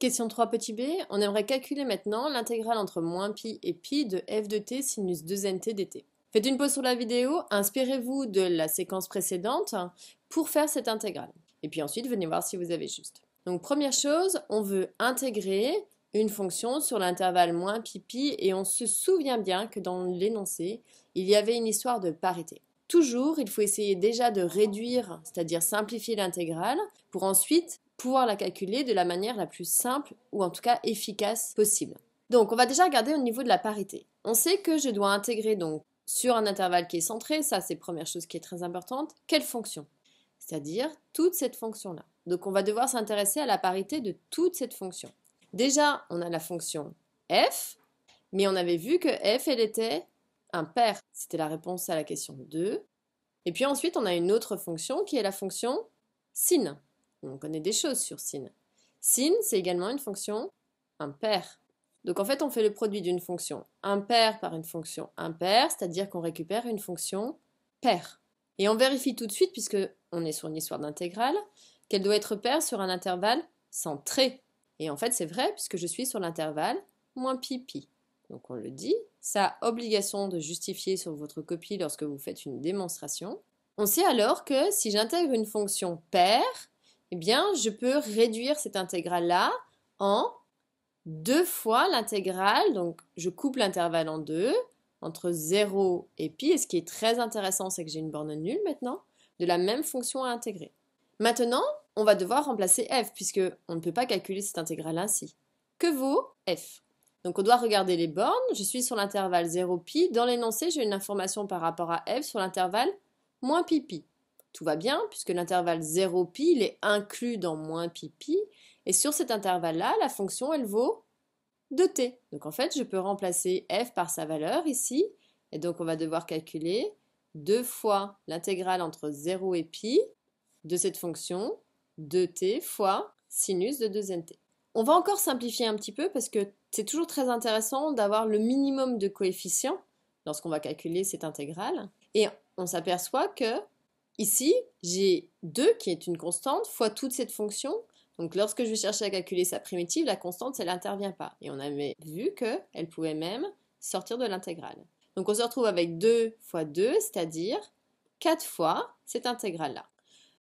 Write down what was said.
Question 3 petit b, on aimerait calculer maintenant l'intégrale entre moins pi et pi de f de t sinus 2nt dt. Faites une pause sur la vidéo, inspirez-vous de la séquence précédente pour faire cette intégrale. Et puis ensuite, venez voir si vous avez juste. Donc première chose, on veut intégrer une fonction sur l'intervalle moins pi pi et on se souvient bien que dans l'énoncé, il y avait une histoire de parité. Toujours, il faut essayer déjà de réduire, c'est-à-dire simplifier l'intégrale, pour ensuite pouvoir la calculer de la manière la plus simple ou en tout cas efficace possible. Donc on va déjà regarder au niveau de la parité. On sait que je dois intégrer donc sur un intervalle qui est centré, ça c'est première chose qui est très importante, quelle fonction C'est-à-dire toute cette fonction-là. Donc on va devoir s'intéresser à la parité de toute cette fonction. Déjà, on a la fonction f, mais on avait vu que f, elle était pair. C'était la réponse à la question 2. Et puis ensuite, on a une autre fonction qui est la fonction sin. On connaît des choses sur sin. Sin, c'est également une fonction impaire. Donc en fait, on fait le produit d'une fonction impaire par une fonction impaire, c'est-à-dire qu'on récupère une fonction paire. Et on vérifie tout de suite, puisque on est sur une histoire d'intégrale, qu'elle doit être paire sur un intervalle centré. Et en fait, c'est vrai, puisque je suis sur l'intervalle moins pi pi. Donc on le dit, ça a obligation de justifier sur votre copie lorsque vous faites une démonstration. On sait alors que si j'intègre une fonction paire, eh bien, je peux réduire cette intégrale-là en deux fois l'intégrale. Donc, je coupe l'intervalle en deux, entre 0 et pi. Et ce qui est très intéressant, c'est que j'ai une borne nulle maintenant, de la même fonction à intégrer. Maintenant, on va devoir remplacer f, puisque on ne peut pas calculer cette intégrale ainsi. Que vaut f donc on doit regarder les bornes. Je suis sur l'intervalle 0 pi. Dans l'énoncé, j'ai une information par rapport à f sur l'intervalle moins pi pi tout va bien, puisque l'intervalle 0 pi, est inclus dans moins pi pi, et sur cet intervalle-là, la fonction, elle vaut 2t. Donc en fait, je peux remplacer f par sa valeur ici, et donc on va devoir calculer 2 fois l'intégrale entre 0 et pi de cette fonction, 2t fois sinus de 2nt. On va encore simplifier un petit peu parce que c'est toujours très intéressant d'avoir le minimum de coefficients lorsqu'on va calculer cette intégrale. Et on s'aperçoit que Ici, j'ai 2 qui est une constante fois toute cette fonction. Donc lorsque je vais chercher à calculer sa primitive, la constante, elle n'intervient pas. Et on avait vu qu'elle pouvait même sortir de l'intégrale. Donc on se retrouve avec 2 fois 2, c'est-à-dire 4 fois cette intégrale-là.